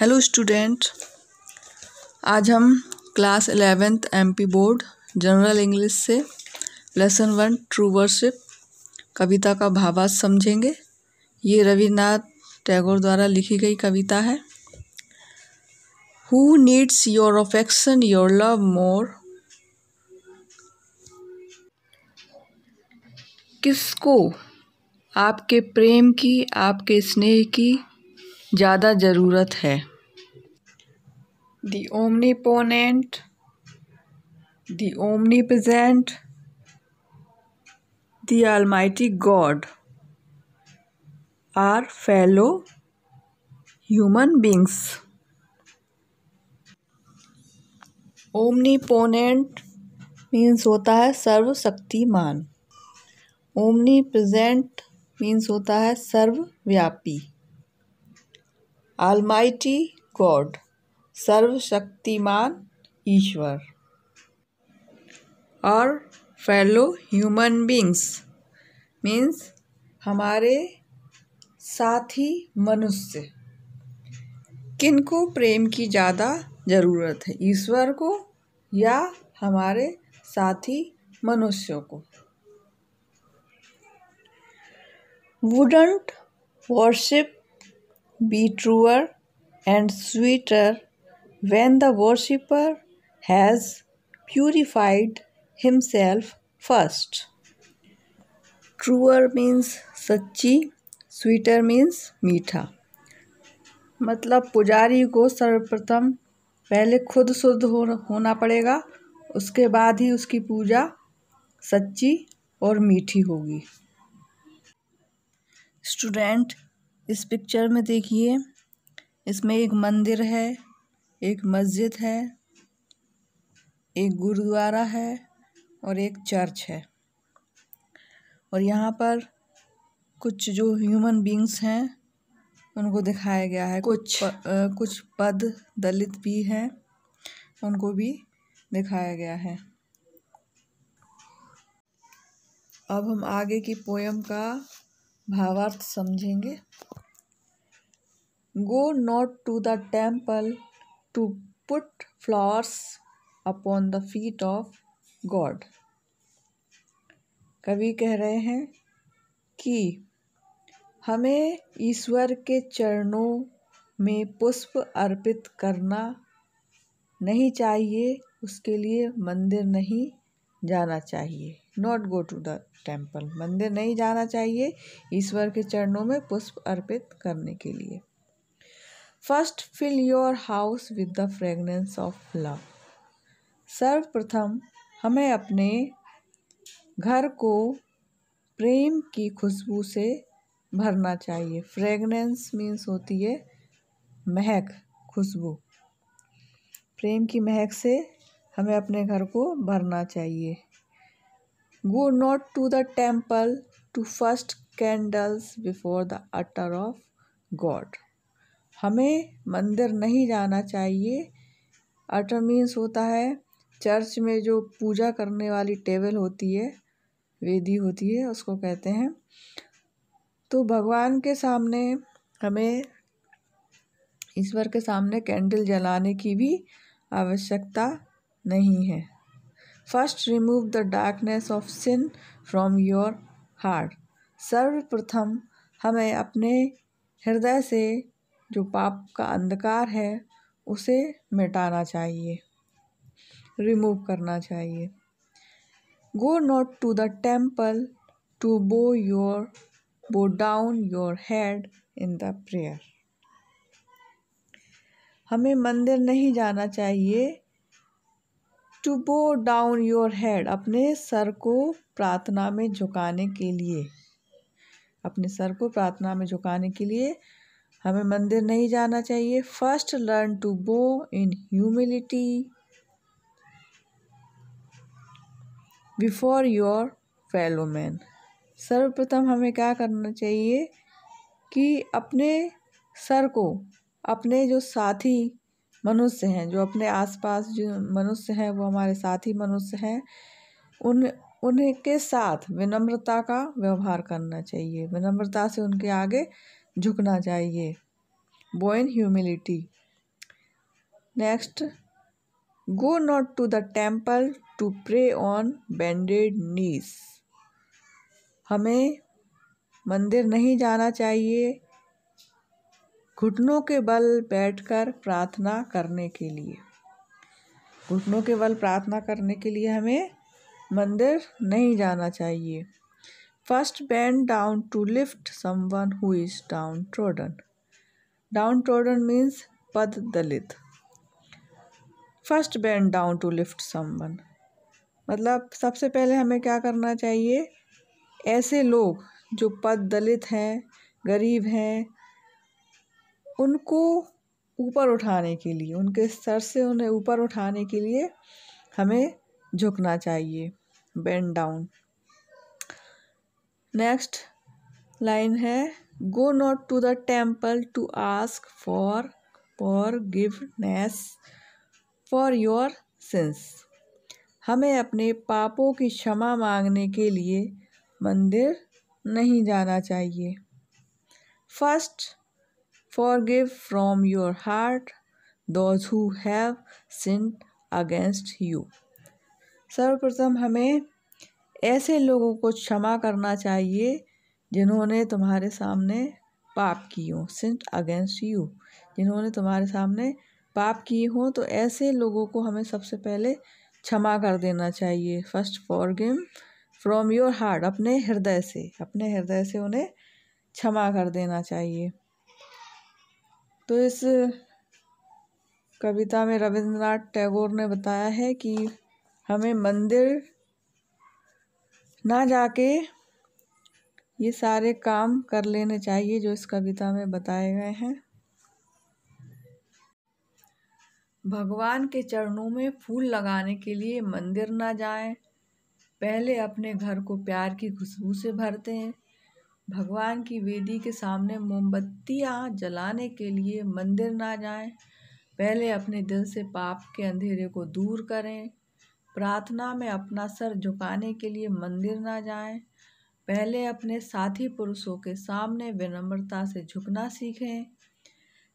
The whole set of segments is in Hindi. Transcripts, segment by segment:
हेलो स्टूडेंट आज हम class eleventh MP board general English से लेसन वन ट्रू वर्शिप कविता का भावार्थ समझेंगे ये रविन्द्रनाथ टैगोर द्वारा लिखी गई कविता है who needs your affection your love more किसको आपके प्रेम की आपके स्नेह की ज़्यादा ज़रूरत है the omniponent, the omnipresent, the Almighty God are fellow human beings. Omnipotent means होता है सर्वशक्तिमान omnipresent means hota hai है सर्वव्यापी आलमाइटी गॉड सर्वशक्तिमान ईश्वर और फेलो ह्यूमन बींग्स मीन्स हमारे साथी मनुष्य किनको प्रेम की ज़्यादा ज़रूरत है ईश्वर को या हमारे साथी मनुष्यों को wouldn't worship be truer and sweeter when the worshipper has purified himself first. Truer means सच्ची स्वीटर मीन्स मीठा मतलब पुजारी को सर्वप्रथम पहले खुद शुद्ध हो होना पड़ेगा उसके बाद ही उसकी पूजा सच्ची और मीठी होगी स्टूडेंट इस पिक्चर में देखिए इसमें एक मंदिर है एक मस्जिद है एक गुरुद्वारा है और एक चर्च है और यहाँ पर कुछ जो ह्यूमन बींग्स हैं उनको दिखाया गया है कुछ प, आ, कुछ पद दलित भी हैं उनको भी दिखाया गया है अब हम आगे की पोयम का भावार्थ समझेंगे go not to the temple to put flowers upon the feet of God. कवि कह रहे हैं कि हमें ईश्वर के चरणों में पुष्प अर्पित करना नहीं चाहिए उसके लिए मंदिर नहीं जाना चाहिए not go to the temple मंदिर नहीं जाना चाहिए ईश्वर के चरणों में पुष्प अर्पित करने के लिए first fill your house with the fragrance of love सर्वप्रथम हमें अपने घर को प्रेम की खुशबू से भरना चाहिए फ्रेगनेंस मीन्स होती है महक खुशबू प्रेम की महक से हमें अपने घर को भरना चाहिए go not to the temple to first candles before the altar of God हमें मंदिर नहीं जाना चाहिए अटर मीन्स होता है चर्च में जो पूजा करने वाली टेबल होती है वेदी होती है उसको कहते हैं तो भगवान के सामने हमें ईश्वर के सामने कैंडल जलाने की भी आवश्यकता नहीं है first remove the darkness of sin from your heart सर्वप्रथम हमें अपने हृदय से जो पाप का अंधकार है उसे मिटाना चाहिए रिमूव करना चाहिए go not to the temple to bow your bow down your head in the prayer हमें मंदिर नहीं जाना चाहिए to bow down your head अपने सर को प्रार्थना में झुकाने के लिए अपने सर को प्रार्थना में झुकाने के लिए हमें मंदिर नहीं जाना चाहिए first learn to bow in humility before your fellow man सर्वप्रथम हमें क्या करना चाहिए कि अपने सर को अपने जो साथी मनुष्य हैं जो अपने आसपास जो मनुष्य हैं वो हमारे साथी मनुष्य हैं उन उनके साथ विनम्रता का व्यवहार करना चाहिए विनम्रता से उनके आगे झुकना चाहिए bow in humility next go not to the temple to pray on bended knees हमें मंदिर नहीं जाना चाहिए घुटनों के बल बैठकर प्रार्थना करने के लिए घुटनों के बल प्रार्थना करने के लिए हमें मंदिर नहीं जाना चाहिए first bend down to lift someone who is down trodden down trodden means पद दलित first bend down to lift someone मतलब सबसे पहले हमें क्या करना चाहिए ऐसे लोग जो पद दलित हैं गरीब हैं उनको ऊपर उठाने के लिए उनके सर से उन्हें ऊपर उठाने के लिए हमें झुकना चाहिए बैंड डाउन नेक्स्ट लाइन है go not to the temple to ask for forgiveness for your sins हमें अपने पापों की क्षमा मांगने के लिए मंदिर नहीं जाना चाहिए first forgive from your heart those who have sinned against you सर्वप्रथम हमें ऐसे लोगों को क्षमा करना चाहिए जिन्होंने तुम्हारे सामने पाप किए हों सिंट अगेंस्ट यू जिन्होंने तुम्हारे सामने पाप किए हों तो ऐसे लोगों को हमें सबसे पहले क्षमा कर देना चाहिए first forgive from your heart अपने हृदय से अपने हृदय से उन्हें क्षमा कर देना चाहिए तो इस कविता में रविंद्रनाथ टैगोर ने बताया है कि हमें मंदिर ना जाके ये सारे काम कर लेने चाहिए जो इस कविता में बताए गए हैं भगवान के चरणों में फूल लगाने के लिए मंदिर ना जाएं पहले अपने घर को प्यार की खुशबू से भरते हैं भगवान की वेदी के सामने मोमबत्तियाँ जलाने के लिए मंदिर ना जाएं पहले अपने दिल से पाप के अंधेरे को दूर करें प्रार्थना में अपना सर झुकाने के लिए मंदिर ना जाएं पहले अपने साथी पुरुषों के सामने विनम्रता से झुकना सीखें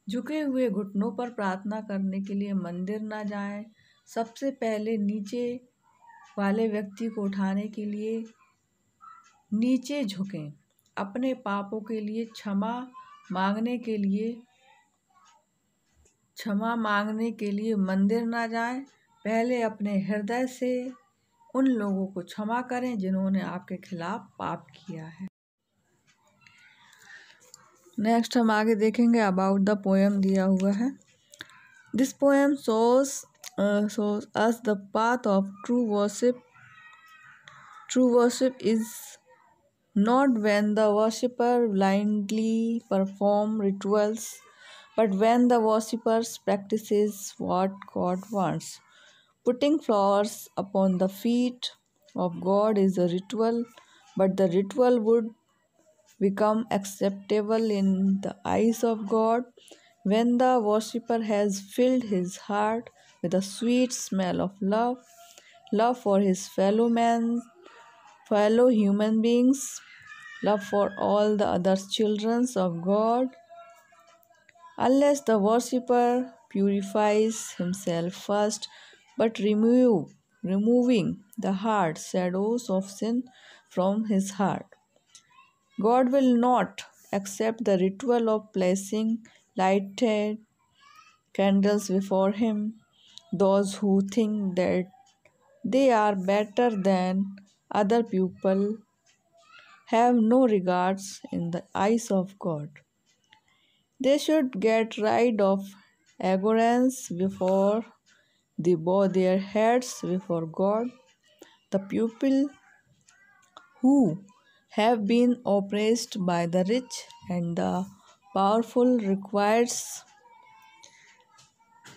झुके हुए घुटनों पर प्रार्थना करने के लिए मंदिर ना जाएं सबसे पहले नीचे वाले व्यक्ति को उठाने के लिए नीचे झुकें अपने पापों के लिए क्षमा मांगने के लिए क्षमा मांगने के लिए मंदिर ना जाएं पहले अपने हृदय से उन लोगों को क्षमा करें जिन्होंने आपके खिलाफ पाप किया है नेक्स्ट हम आगे देखेंगे अबाउट द पोएम दिया हुआ है this poem shows shows us the path of true worship true worship is not when the worshipper blindly perform rituals but when the worshippers practise what God wants Putting flowers upon the feet of God is a ritual, but the ritual would become acceptable in the eyes of God when the worshipper has filled his heart with a sweet smell of love, love for his fellow man, fellow human beings, love for all the other children of God. Unless the worshipper purifies himself first but remove removing the hard shadows of sin from his heart. God will not accept the ritual of placing lighted candles before him. Those who think that they are better than other people have no regards in the eyes of God. They should get rid of arrogance before they bow their heads before God. The people who have been oppressed by the rich and the powerful requires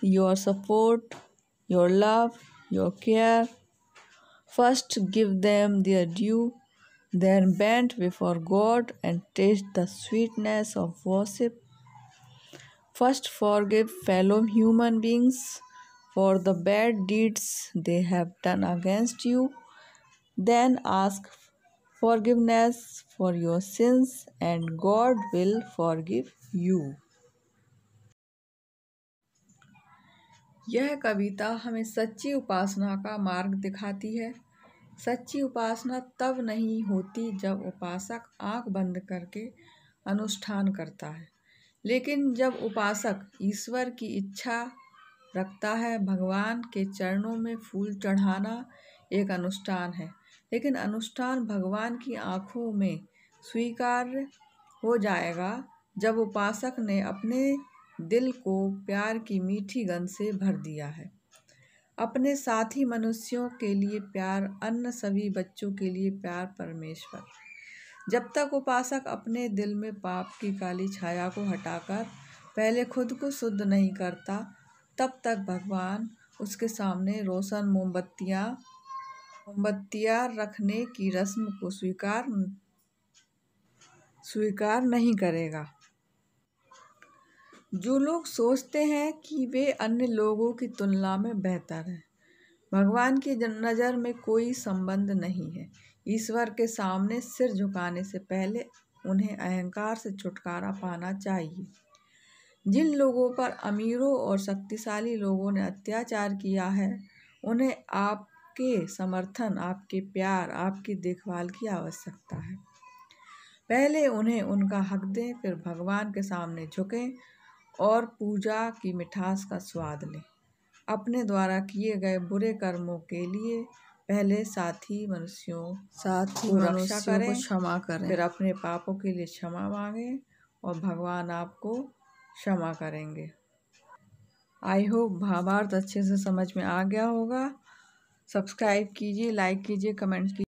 your support, your love, your care. First give them their due, then bend before God and taste the sweetness of worship. First forgive fellow human beings for the bad deeds they have done against you. Then ask forgiveness for your sins, and God will forgive you. यह कविता हमें सच्ची उपासना का मार्ग दिखाती है सच्ची उपासना तब नहीं होती जब उपासक आंख बंद करके अनुष्ठान करता है लेकिन जब उपासक ईश्वर की इच्छा रखता है भगवान के चरणों में फूल चढ़ाना एक अनुष्ठान है लेकिन अनुष्ठान भगवान की आँखों में स्वीकार्य हो जाएगा जब उपासक ने अपने दिल को प्यार की मीठी गंध से भर दिया है अपने साथी मनुष्यों के लिए प्यार अन्य सभी बच्चों के लिए प्यार परमेश्वर जब तक उपासक अपने दिल में पाप की काली छाया को हटाकर पहले खुद को शुद्ध नहीं करता तब तक भगवान उसके सामने रोशन मोमबत्तियाँ मोमबत्तियाँ रखने की रस्म को स्वीकार स्वीकार नहीं करेगा जो लोग सोचते हैं कि वे अन्य लोगों की तुलना में बेहतर हैं भगवान की नज़र में कोई संबंध नहीं है ईश्वर के सामने सिर झुकाने से पहले उन्हें अहंकार से छुटकारा पाना चाहिए जिन लोगों पर अमीरों और शक्तिशाली लोगों ने अत्याचार किया है उन्हें आपके समर्थन आपके प्यार आपकी देखभाल की आवश्यकता है पहले उन्हें उनका हक दें फिर भगवान के सामने झुकें और पूजा की मिठास का स्वाद लें अपने द्वारा किए गए बुरे कर्मों के लिए पहले साथी मनुष्यों साथ ही रक्षा करें क्षमा करें फिर अपने पापों के लिए क्षमा मांगें और भगवान आपको क्षमा करेंगे आई होप भावार्थ अच्छे से समझ में आ गया होगा सब्सक्राइब कीजिए लाइक कीजिए कमेंट कीजिए